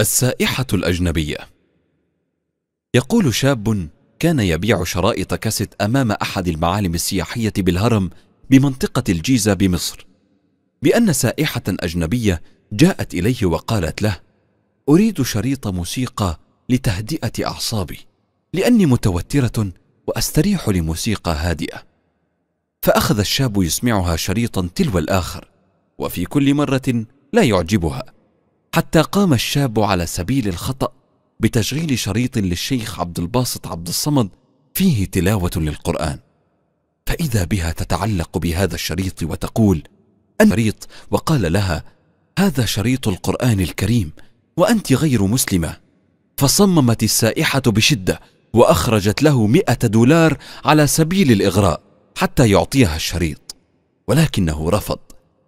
السائحة الأجنبية يقول شاب كان يبيع شرائط كاسيت أمام أحد المعالم السياحية بالهرم بمنطقة الجيزة بمصر بأن سائحة أجنبية جاءت إليه وقالت له أريد شريط موسيقى لتهدئة أعصابي لأني متوترة وأستريح لموسيقى هادئة فأخذ الشاب يسمعها شريطا تلو الآخر وفي كل مرة لا يعجبها حتى قام الشاب على سبيل الخطأ بتشغيل شريط للشيخ عبد الباسط عبد الصمد فيه تلاوة للقرآن فإذا بها تتعلق بهذا الشريط وتقول الشريط وقال لها هذا شريط القرآن الكريم وأنت غير مسلمة فصممت السائحة بشدة وأخرجت له مئة دولار على سبيل الإغراء حتى يعطيها الشريط ولكنه رفض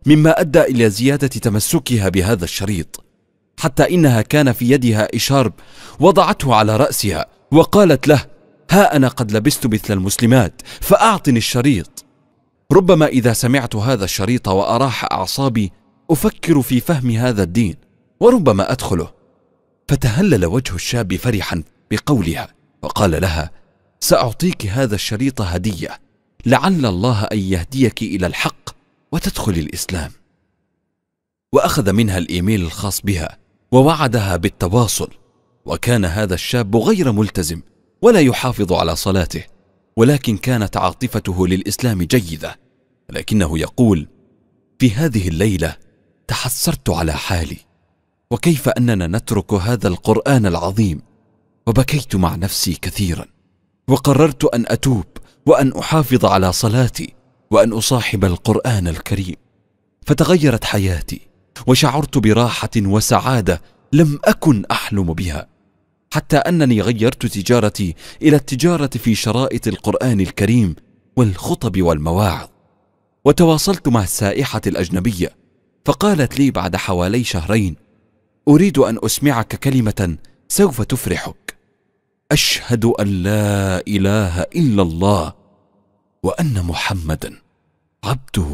مما أدى إلى زيادة تمسكها بهذا الشريط حتى إنها كان في يدها إشارب وضعته على رأسها وقالت له ها أنا قد لبست مثل المسلمات فأعطني الشريط ربما إذا سمعت هذا الشريط وأراح أعصابي أفكر في فهم هذا الدين وربما أدخله فتهلل وجه الشاب فرحا بقولها وقال لها سأعطيك هذا الشريط هدية لعل الله أن يهديك إلى الحق وتدخل الإسلام وأخذ منها الإيميل الخاص بها ووعدها بالتواصل وكان هذا الشاب غير ملتزم ولا يحافظ على صلاته ولكن كانت عاطفته للاسلام جيده لكنه يقول في هذه الليله تحسرت على حالي وكيف اننا نترك هذا القران العظيم وبكيت مع نفسي كثيرا وقررت ان اتوب وان احافظ على صلاتي وان اصاحب القران الكريم فتغيرت حياتي وشعرت براحه وسعاده لم اكن احلم بها حتى انني غيرت تجارتي الى التجاره في شرائط القران الكريم والخطب والمواعظ وتواصلت مع السائحه الاجنبيه فقالت لي بعد حوالي شهرين اريد ان اسمعك كلمه سوف تفرحك اشهد ان لا اله الا الله وان محمدا عبده